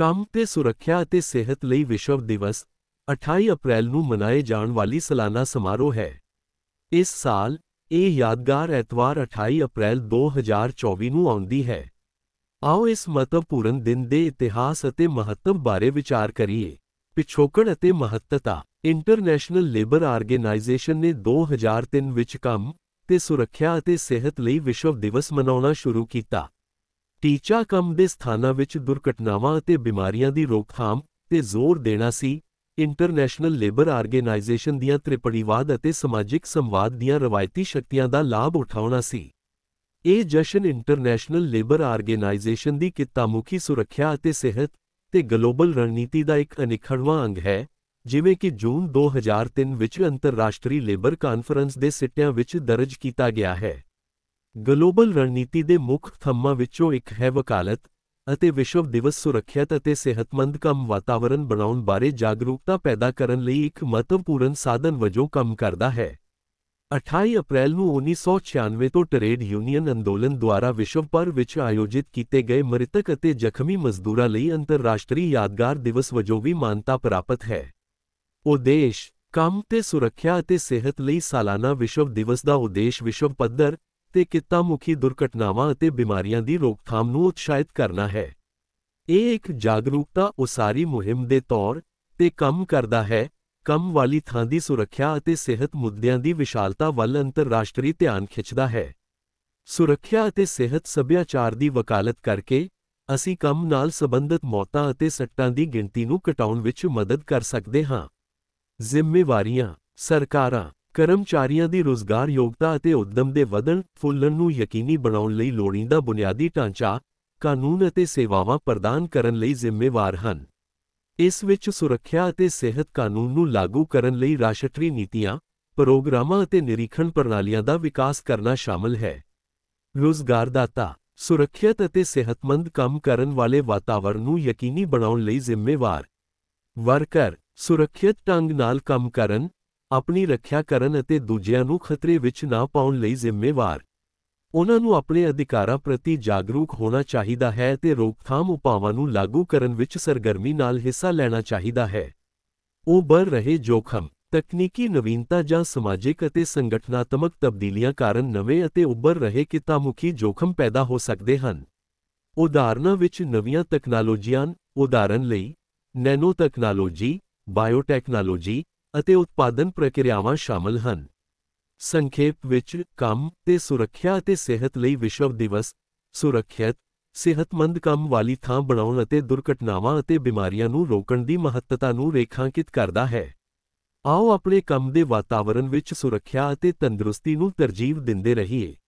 ਕੰਮ ਤੇ ਸੁਰੱਖਿਆ ਅਤੇ ਸਿਹਤ ਲਈ ਵਿਸ਼ਵ ਦਿਵਸ 28 ਅਪ੍ਰੈਲ ਨੂੰ ਮਨਾਏ ਜਾਣ ਵਾਲੀ ਸਾਲਾਨਾ ਸਮਾਰੋਹ ਹੈ ਇਸ ਸਾਲ ਇਹ ਯਾਦਗਾਰ ਐਤਵਾਰ 28 ਅਪ੍ਰੈਲ 2024 ਨੂੰ ਆਉਂਦੀ ਹੈ ਆਓ ਇਸ ਮਹੱਤਵਪੂਰਨ ਦਿਨ ਦੇ ਇਤਿਹਾਸ ਅਤੇ ਮਹੱਤਵ ਬਾਰੇ ਵਿਚਾਰ ਕਰੀਏ ਪਿਛੋਕੜ ਅਤੇ ਮਹੱਤਤਾ ਇੰਟਰਨੈਸ਼ਨਲ ਲੇਬਰ ਆਰਗੇਨਾਈਜੇਸ਼ਨ ਨੇ 2003 ਵਿੱਚ ਕੰਮ ਤੇ ਸੁਰੱਖਿਆ ਅਤੇ ਸਿਹਤ ਲਈ ਵਿਸ਼ਵ ਦਿਵਸ ਮਨਾਉਣਾ ਸ਼ੁਰੂ ਕੀਤਾ ਟੀਚਾ ਕੰਮ ਦੇ ਸਥਾਨਾਂ ਵਿੱਚ ਦੁਰਘਟਨਾਵਾਂ ਅਤੇ ਬਿਮਾਰੀਆਂ ਦੀ ਰੋਕਥਾਮ ਤੇ ਜ਼ੋਰ ਦੇਣਾ ਸੀ ਇੰਟਰਨੈਸ਼ਨਲ ਲੇਬਰ ਆਰਗੇਨਾਈਜੇਸ਼ਨ ਦੀਆਂ ਤ੍ਰਿਪੜੀਵਾਦ ਅਤੇ ਸਮਾਜਿਕ ਸੰਵਾਦ ਦੀਆਂ ਰਵਾਇਤੀ ਸ਼ਕਤੀਆਂ ਦਾ ਲਾਭ ਉਠਾਉਣਾ ਸੀ ਇਹ ਜਸ਼ਨ ਇੰਟਰਨੈਸ਼ਨਲ ਲੇਬਰ ਆਰਗੇਨਾਈਜੇਸ਼ਨ ਦੀ ਕਿੱਤਾਮੁਖੀ ਸੁਰੱਖਿਆ ਅਤੇ ਸਿਹਤ ਤੇ ਗਲੋਬਲ ਰਣਨੀਤੀ ਦਾ ਇੱਕ ਅਨਿਖੜਵਾਂ ਅੰਗ ਹੈ ਜਿਵੇਂ ਕਿ ਜੂਨ 2003 ਵਿੱਚ ਅੰਤਰਰਾਸ਼ਟਰੀ ਲੇਬਰ ਕਾਨਫਰੰਸ ਦੇ ਸਿੱਟਿਆਂ ਵਿੱਚ ਦਰਜ ਕੀਤਾ ਗਿਆ ਹੈ ਗਲੋਬਲ ਰਣਨੀਤੀ ਦੇ ਮੁੱਖ ਥੰਮਾਂ ਵਿੱਚੋਂ ਇੱਕ ਹੈ ਵਕਾਲਤ ਅਤੇ ਵਿਸ਼ਵ ਦਿਵਸ ਸੁਰੱਖਿਅਤ ਅਤੇ ਸਿਹਤਮੰਦ ਕੰਮ ਵਾਤਾਵਰਣ ਬਣਾਉਣ ਬਾਰੇ ਜਾਗਰੂਕਤਾ ਪੈਦਾ ਕਰਨ ਲਈ ਇੱਕ ਮਹੱਤਵਪੂਰਨ ਸਾਧਨ ਵਜੋਂ ਕੰਮ ਕਰਦਾ ਹੈ 28 ਅਪ੍ਰੈਲ ਨੂੰ 1996 ਤੋਂ ਟ੍ਰੇਡ ਯੂਨੀਅਨ ਅੰਦੋਲਨ ਦੁਆਰਾ ਵਿਸ਼ਵ ਭਰ ਵਿੱਚ ਆਯੋਜਿਤ ਕੀਤੇ ਗਏ ਮ੍ਰਿਤਕ ਅਤੇ ਜ਼ਖਮੀ ਮਜ਼ਦੂਰਾਂ ਲਈ ਅੰਤਰਰਾਸ਼ਟਰੀ ਯਾਦਗਾਰ ਦਿਵਸ ਵਜੋਂ ਵੀ ਮਾਨਤਾ ਪ੍ਰਾਪਤ ਹੈ ਉਦੇਸ਼ ਕੰਮ ਤੇ ਸੁਰੱਖਿਆ ਅਤੇ ਸਿਹਤ ਲਈ ਸਾਲਾਨਾ ਵਿਸ਼ਵ ਦਿਵਸ ਦਾ ਉਦੇਸ਼ ਵਿਸ਼ਵ ਪੱਧਰ ਤੇ ਮੁਖੀ ਦੁਰਘਟਨਾਵਾਂ ਅਤੇ ਬਿਮਾਰੀਆਂ ਦੀ ਰੋਕਥਾਮ ਨੂੰ ਉਤਸ਼ਾਹਿਤ ਕਰਨਾ ਹੈ ਇਹ ਇੱਕ ਜਾਗਰੂਕਤਾ ਉਸਾਰੀ ਮੁਹਿੰਮ ਦੇ ਤੌਰ ਤੇ ਕੰਮ ਕਰਦਾ ਹੈ ਕੰਮ ਵਾਲੀ ਥਾਂ ਦੀ ਸੁਰੱਖਿਆ ਅਤੇ ਸਿਹਤ ਮੁੱਦਿਆਂ ਦੀ ਵਿਸ਼ਾਲਤਾ ਵੱਲ ਅੰਤਰਰਾਸ਼ਟਰੀ ਧਿਆਨ ਖਿੱਚਦਾ ਹੈ ਸੁਰੱਖਿਆ ਅਤੇ ਸਿਹਤ ਸੱਭਿਆਚਾਰ ਦੀ ਵਕਾਲਤ ਕਰਕੇ ਅਸੀਂ ਕੰਮ ਨਾਲ ਸੰਬੰਧਿਤ ਮੌਤਾਂ ਅਤੇ ਸੱਟਾਂ ਦੀ ਗਿਣਤੀ ਨੂੰ ਘਟਾਉਣ ਵਿੱਚ ਮਦਦ ਕਰ ਸਕਦੇ ਹਾਂ ਜ਼ਿੰਮੇਵਾਰੀਆਂ ਸਰਕਾਰਾਂ ਕਰਮਚਾਰੀਆਂ ਦੀ ਰੋਜ਼ਗਾਰ ਯੋਗਤਾ ਅਤੇ ਉਦਮ ਦੇ ਵਧਣ ਫੁੱਲਣ ਨੂੰ ਯਕੀਨੀ ਬਣਾਉਣ ਲਈ ਲੋੜੀਂਦਾ ਬੁਨਿਆਦੀ ਢਾਂਚਾ ਕਾਨੂੰਨ ਅਤੇ ਸੇਵਾਵਾਂ ਪ੍ਰਦਾਨ ਕਰਨ ਲਈ ਜ਼ਿੰਮੇਵਾਰ ਹਨ ਇਸ ਵਿੱਚ ਸੁਰੱਖਿਆ ਅਤੇ ਸਿਹਤ ਕਾਨੂੰਨ ਨੂੰ ਲਾਗੂ ਕਰਨ ਲਈ ਰਾਸ਼ਟਰੀ ਨੀਤੀਆਂ ਪ੍ਰੋਗਰਾਮਾਂ ਅਤੇ ਨਿਰੀਖਣ ਪ੍ਰਣਾਲੀਆਂ ਦਾ ਵਿਕਾਸ ਕਰਨਾ ਸ਼ਾਮਲ ਹੈ ਰੋਜ਼ਗਾਰਦਾਤਾ ਸੁਰੱਖਿਅਤ ਅਤੇ ਸਿਹਤਮੰਦ ਕੰਮ ਕਰਨ ਵਾਲੇ ਵਾਤਾਵਰਣ ਨੂੰ ਯਕੀਨੀ ਬਣਾਉਣ ਲਈ ਜ਼ਿੰਮੇਵਾਰ ਵਰਕਰ ਸੁਰੱਖਿਅਤ ਢੰਗ ਨਾਲ ਕੰਮ ਕਰਨ ਆਪਣੀ ਰੱਖਿਆ ਕਰਨ ਅਤੇ ਦੂਜਿਆਂ ਨੂੰ ਖਤਰੇ ਵਿੱਚ ਨਾ ਪਾਉਣ ਲਈ ਜ਼ਿੰਮੇਵਾਰ ਉਹਨਾਂ ਨੂੰ ਆਪਣੇ ਅਧਿਕਾਰਾਂ ਪ੍ਰਤੀ ਜਾਗਰੂਕ ਹੋਣਾ ਚਾਹੀਦਾ ਹੈ ਤੇ ਰੋਕਥਾਮ ਉਪਾਵਾਂ ਨੂੰ ਲਾਗੂ ਕਰਨ ਵਿੱਚ ਸਰਗਰਮੀ ਨਾਲ ਹਿੱਸਾ ਲੈਣਾ ਚਾਹੀਦਾ ਹੈ ਉਹ ਬਰ ਰਹੇ ਜੋਖਮ ਤਕਨੀਕੀ ਨਵੀਨਤਾ ਜਾਂ ਸਮਾਜਿਕ ਅਤੇ ਸੰਗਠਨਾਤਮਕ ਤਬਦੀਲੀਆਂ ਕਾਰਨ ਨਵੇਂ ਅਤੇ ਉੱਭਰ ਰਹੇ ਕਿਤਾਮੁਖੀ ਜੋਖਮ ਪੈਦਾ ਹੋ ਸਕਦੇ ਹਨ ਉਦਾਹਰਨਾਂ ਵਿੱਚ ਨਵੀਆਂ ਤਕਨਾਲੋਜੀਆਂ ਉਦਾਹਰਨ ਲਈ ਨੈਨੋ ਤਕਨਾਲੋਜੀ ਬਾਇਓਟੈਕਨਾਲੋਜੀ ਅਤੇ ਉਤਪਾਦਨ ਪ੍ਰਕਿਰਿਆਵਾਂ ਸ਼ਾਮਲ ਹਨ ਸੰਖੇਪ ਵਿੱਚ ਕੰਮ ਤੇ ਸੁਰੱਖਿਆ ਅਤੇ ਸਿਹਤ ਲਈ ਵਿਸ਼ਵ ਦਿਵਸ ਸੁਰੱਖਿਅਤ ਸਿਹਤਮੰਦ ਕੰਮ ਵਾਲੀ ਥਾਂ ਬਣਾਉਣ ਅਤੇ ਦੁਰਘਟਨਾਵਾਂ ਅਤੇ ਬਿਮਾਰੀਆਂ ਨੂੰ ਰੋਕਣ ਦੀ ਮਹੱਤਤਾ ਨੂੰ ਰੇਖਾਂਕਿਤ ਕਰਦਾ ਹੈ ਆਓ ਆਪਣੇ ਕੰਮ ਦੇ ਵਾਤਾਵਰਣ ਵਿੱਚ ਸੁਰੱਖਿਆ ਅਤੇ ਤੰਦਰੁਸਤੀ ਨੂੰ ਤਰਜੀਹ ਦਿੰਦੇ ਰਹੀਏ